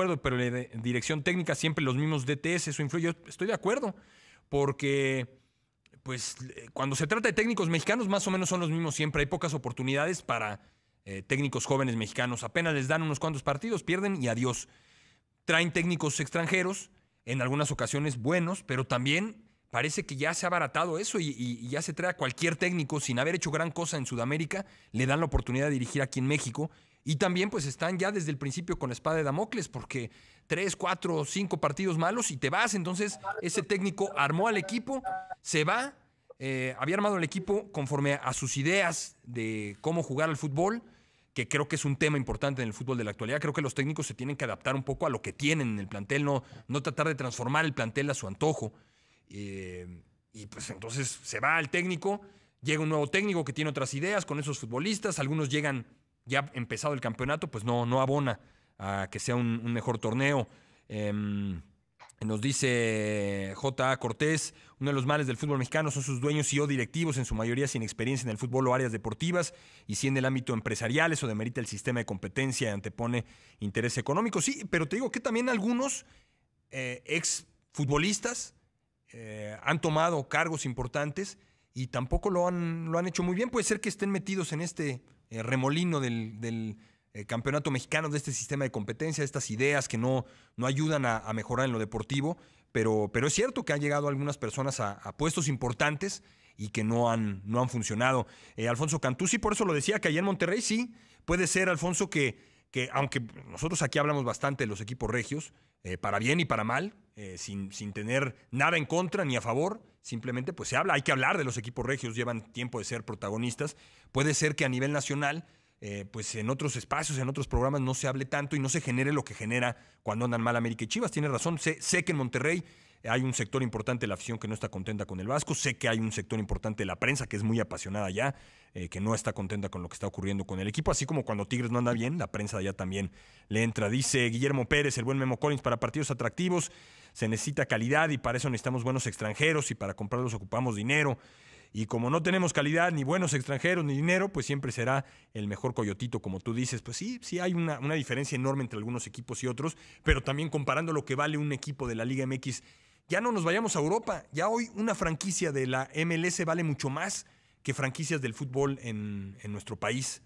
acuerdo, pero la dirección técnica siempre los mismos DTS, eso influye. Yo estoy de acuerdo, porque pues cuando se trata de técnicos mexicanos, más o menos son los mismos siempre. Hay pocas oportunidades para eh, técnicos jóvenes mexicanos. Apenas les dan unos cuantos partidos, pierden y adiós. Traen técnicos extranjeros, en algunas ocasiones buenos, pero también parece que ya se ha abaratado eso y, ya se trae a cualquier técnico sin haber hecho gran cosa en Sudamérica, le dan la oportunidad de dirigir aquí en México. Y también pues están ya desde el principio con la espada de Damocles, porque tres, cuatro, cinco partidos malos y te vas. Entonces ese técnico armó al equipo, se va, eh, había armado el equipo conforme a sus ideas de cómo jugar al fútbol, que creo que es un tema importante en el fútbol de la actualidad. Creo que los técnicos se tienen que adaptar un poco a lo que tienen en el plantel, no, no tratar de transformar el plantel a su antojo. Eh, y pues entonces se va al técnico, llega un nuevo técnico que tiene otras ideas con esos futbolistas, algunos llegan ya empezado el campeonato, pues no, no abona a que sea un, mejor torneo. Em, nos dice J.A. Cortés, uno de los males del fútbol mexicano son sus dueños y o directivos, en su mayoría sin experiencia en el fútbol o áreas deportivas, y si en el ámbito empresarial eso demerita el sistema de competencia, antepone interés económico. Sí, pero te digo que también algunos eh, ex futbolistas eh, han tomado cargos importantes y tampoco lo han, lo han hecho muy bien. Puede ser que estén metidos en este eh, remolino del, eh, campeonato mexicano, de este sistema de competencia, de estas ideas que no, no ayudan a, mejorar en lo deportivo, pero, pero es cierto que han llegado algunas personas a, puestos importantes y que no han, no han funcionado. Alfonso Cantuzzi, por eso lo decía, que allá en Monterrey sí, puede ser, Alfonso, que que aunque nosotros aquí hablamos bastante de los equipos regios, eh, para bien y para mal, eh, sin, sin, tener nada en contra ni a favor, simplemente pues se habla, hay que hablar de los equipos regios, llevan tiempo de ser protagonistas, puede ser que a nivel nacional, eh, pues en otros espacios, en otros programas no se hable tanto y no se genere lo que genera cuando andan mal América y Chivas, tiene razón, sé, sé que en Monterrey hay un sector importante de la afición que no está contenta con el Vasco. Sé que hay un sector importante de la prensa que es muy apasionada ya, eh, que no está contenta con lo que está ocurriendo con el equipo. Así como cuando Tigres no anda bien, la prensa allá también le entra. Dice Guillermo Pérez, el buen Memo Collins, para partidos atractivos se necesita calidad y para eso necesitamos buenos extranjeros y para comprarlos ocupamos dinero. Y como no tenemos calidad, ni buenos extranjeros, ni dinero, pues siempre será el mejor coyotito, como tú dices. Pues sí, sí hay una, una diferencia enorme entre algunos equipos y otros, pero también comparando lo que vale un equipo de la Liga MX ya no nos vayamos a Europa. Ya hoy una franquicia de la MLS vale mucho más que franquicias del fútbol en, nuestro país.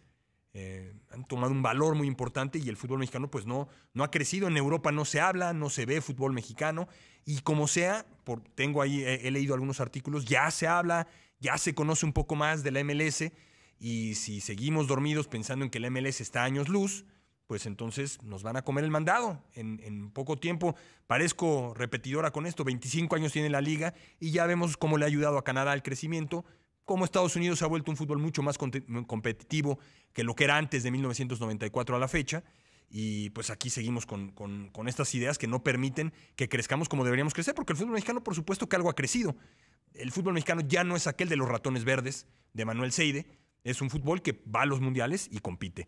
Eh, han tomado un valor muy importante y el fútbol mexicano pues no, no ha crecido. En Europa no se habla, no se ve fútbol mexicano y como sea, por, tengo ahí, he, he, leído algunos artículos, ya se habla, ya se conoce un poco más de la MLS y si seguimos dormidos pensando en que la MLS está a años luz, pues entonces nos van a comer el mandado en, poco tiempo. Parezco repetidora con esto, 25 años tiene la liga y ya vemos cómo le ha ayudado a Canadá al crecimiento, cómo Estados Unidos se ha vuelto un fútbol mucho más competitivo que lo que era antes de 1994 a la fecha. Y pues aquí seguimos con, con estas ideas que no permiten que crezcamos como deberíamos crecer, porque el fútbol mexicano por supuesto que algo ha crecido. El fútbol mexicano ya no es aquel de los ratones verdes de Manuel Seide, es un fútbol que va a los mundiales y compite.